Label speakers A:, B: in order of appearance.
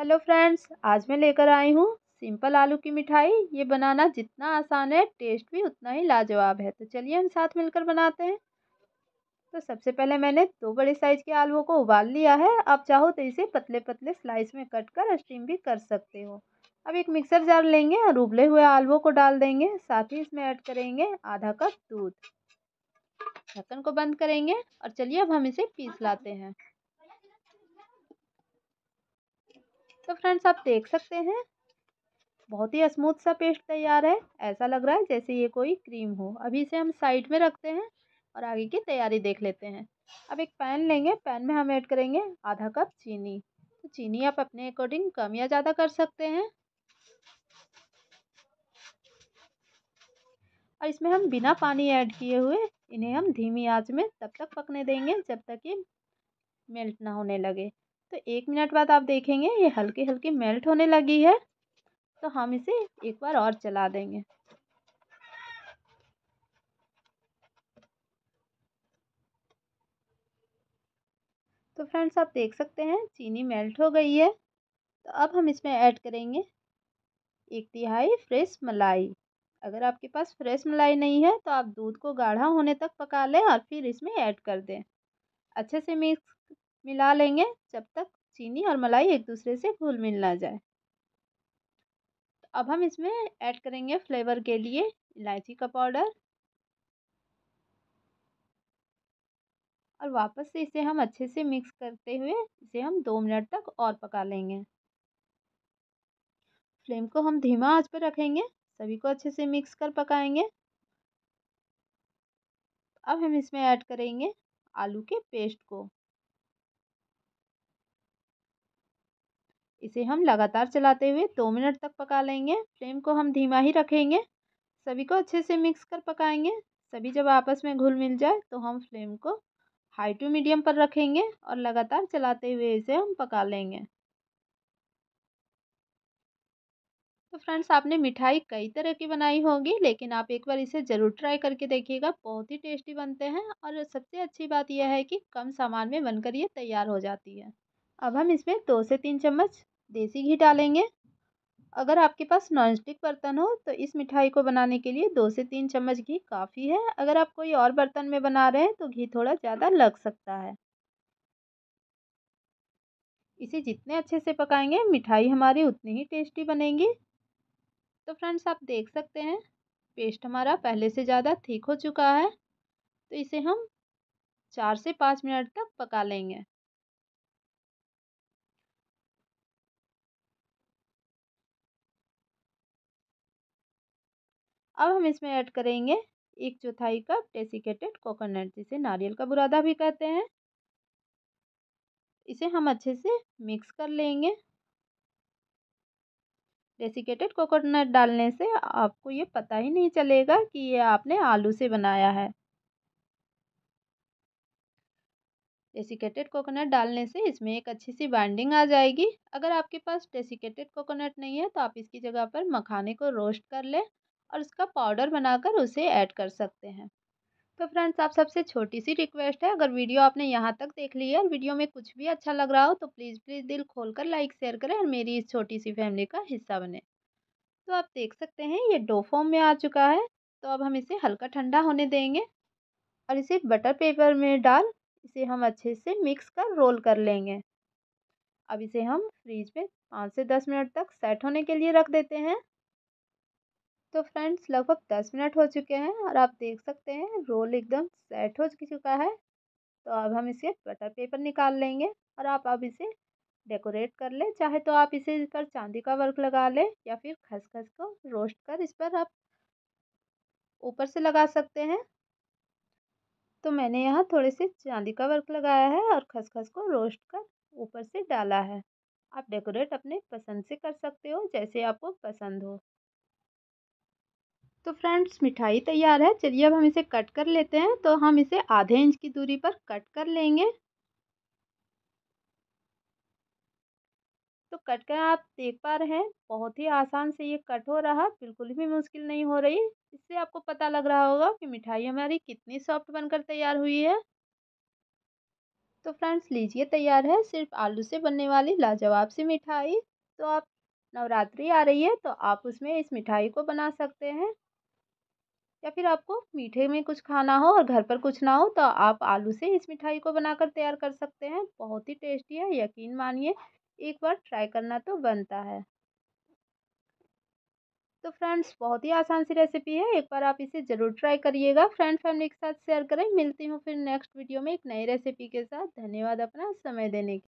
A: hello friends आज मैं लेकर आई हूँ सिंपल आलू की मिठाई ये बनाना जितना आसान है टेस्ट भी उतना ही लाजवाब है तो चलिए हम साथ मिलकर बनाते हैं तो सबसे पहले मैंने दो बड़े साइज़ के आलुओं को उबाल लिया है आप चाहो तो इसे पतले पतले स्लाइस में कट कर स्टीम भी कर सकते हो अब एक मिक्सर जार लेंगे और उबले हुए आलुओं को डाल देंगे साथ ही इसमें ऐड करेंगे आधा कप दूध ढक्कन को बंद करेंगे और चलिए अब हम इसे पीस लाते हैं तो फ्रेंड्स आप देख सकते हैं बहुत ही स्मूथ सा पेस्ट तैयार है ऐसा लग रहा है जैसे ये कोई क्रीम हो अभी इसे हम साइड में रखते हैं और आगे की तैयारी देख लेते हैं अब एक पैन लेंगे पैन में हम ऐड करेंगे आधा कप चीनी तो चीनी आप अपने अकॉर्डिंग कम या ज़्यादा कर सकते हैं और इसमें हम बिना पानी ऐड किए हुए इन्हें हम धीमी आंच में तब तक पकने देंगे जब तक ये मेल्ट ना होने लगे तो एक मिनट बाद आप देखेंगे ये हल्की हल्की मेल्ट होने लगी है तो हम इसे एक बार और चला देंगे तो फ्रेंड्स आप देख सकते हैं चीनी मेल्ट हो गई है तो अब हम इसमें ऐड करेंगे एक तिहाई फ्रेश मलाई अगर आपके पास फ्रेश मलाई नहीं है तो आप दूध को गाढ़ा होने तक पका लें और फिर इसमें ऐड कर दें अच्छे से मिक्स मिला लेंगे जब तक चीनी और मलाई एक दूसरे से घुल मिल ना जाए तो अब हम इसमें ऐड करेंगे फ्लेवर के लिए इलायची का पाउडर और वापस से इसे हम अच्छे से मिक्स करते हुए इसे हम दो मिनट तक और पका लेंगे फ्लेम को हम धीमा आंच पर रखेंगे सभी को अच्छे से मिक्स कर पकाएंगे अब हम इसमें ऐड करेंगे आलू के पेस्ट को इसे हम लगातार चलाते हुए दो मिनट तक पका लेंगे फ्लेम को हम धीमा ही रखेंगे सभी को अच्छे से मिक्स कर पकाएंगे सभी जब आपस में घुल मिल जाए तो हम फ्लेम को हाई टू मीडियम पर रखेंगे और लगातार चलाते हुए इसे हम पका लेंगे तो फ्रेंड्स आपने मिठाई कई तरह की बनाई होगी लेकिन आप एक बार इसे ज़रूर ट्राई करके देखिएगा बहुत ही टेस्टी बनते हैं और सबसे अच्छी बात यह है कि कम सामान में बनकर ये तैयार हो जाती है अब हम इसमें दो से तीन चम्मच देसी घी डालेंगे अगर आपके पास नॉनस्टिक बर्तन हो तो इस मिठाई को बनाने के लिए दो से तीन चम्मच घी काफ़ी है अगर आप कोई और बर्तन में बना रहे हैं तो घी थोड़ा ज़्यादा लग सकता है इसे जितने अच्छे से पकाएंगे मिठाई हमारी उतनी ही टेस्टी बनेगी तो फ्रेंड्स आप देख सकते हैं पेस्ट हमारा पहले से ज़्यादा ठीक हो चुका है तो इसे हम चार से पाँच मिनट तक पका लेंगे अब हम इसमें ऐड करेंगे एक चौथाई कप डेसिकेटेड कोकोनट जिसे नारियल का बुरादा भी कहते हैं इसे हम अच्छे से मिक्स कर लेंगे डेसिकेटेड कोकोनट डालने से आपको ये पता ही नहीं चलेगा कि ये आपने आलू से बनाया है डेसिकेटेड कोकोनट डालने से इसमें एक अच्छी सी बाइंडिंग आ जाएगी अगर आपके पास डेसिकेटेड कोकोनट नहीं है तो आप इसकी जगह पर मखाने को रोस्ट कर लें और उसका पाउडर बनाकर उसे ऐड कर सकते हैं तो फ्रेंड्स आप सबसे छोटी सी रिक्वेस्ट है अगर वीडियो आपने यहाँ तक देख ली है और वीडियो में कुछ भी अच्छा लग रहा हो तो प्लीज़ प्लीज़ दिल खोल कर लाइक शेयर करें और मेरी इस छोटी सी फैमिली का हिस्सा बने तो आप देख सकते हैं ये डो फॉर्म में आ चुका है तो अब हम इसे हल्का ठंडा होने देंगे और इसे बटर पेपर में डाल इसे हम अच्छे से मिक्स कर रोल कर लेंगे अब इसे हम फ्रीज में पाँच से दस मिनट तक सेट होने के लिए रख देते हैं तो फ्रेंड्स लगभग दस मिनट हो चुके हैं और आप देख सकते हैं रोल एकदम सेट हो चुका है तो अब हम इसे बटर पेपर निकाल लेंगे और आप अब इसे डेकोरेट कर लें चाहे तो आप इसे इस पर चांदी का वर्क लगा लें या फिर खसखस को रोस्ट कर इस पर आप ऊपर से लगा सकते हैं तो मैंने यहाँ थोड़े से चांदी का वर्क लगाया है और खसखस को रोस्ट कर ऊपर से डाला है आप डेकोरेट अपने पसंद से कर सकते हो जैसे आपको पसंद हो तो फ्रेंड्स मिठाई तैयार है चलिए अब हम इसे कट कर लेते हैं तो हम इसे आधे इंच की दूरी पर कट कर लेंगे तो कट कर आप देख पा रहे हैं बहुत ही आसान से ये कट हो रहा बिल्कुल भी मुश्किल नहीं हो रही इससे आपको पता लग रहा होगा कि मिठाई हमारी कितनी सॉफ्ट बनकर तैयार हुई है तो फ्रेंड्स लीजिए तैयार है सिर्फ आलू से बनने वाली लाजवाब सी मिठाई तो आप नवरात्रि आ रही है तो आप उसमें इस मिठाई को बना सकते हैं या फिर आपको मीठे में कुछ खाना हो और घर पर कुछ ना हो तो आप आलू से इस मिठाई को बनाकर तैयार कर सकते हैं बहुत ही टेस्टी है यकीन मानिए एक बार ट्राई करना तो बनता है तो फ्रेंड्स बहुत ही आसान सी रेसिपी है एक बार आप इसे ज़रूर ट्राई करिएगा फ्रेंड फैमिली के साथ शेयर करें मिलती हूँ फिर नेक्स्ट वीडियो में एक नई रेसिपी के साथ धन्यवाद अपना समय देने के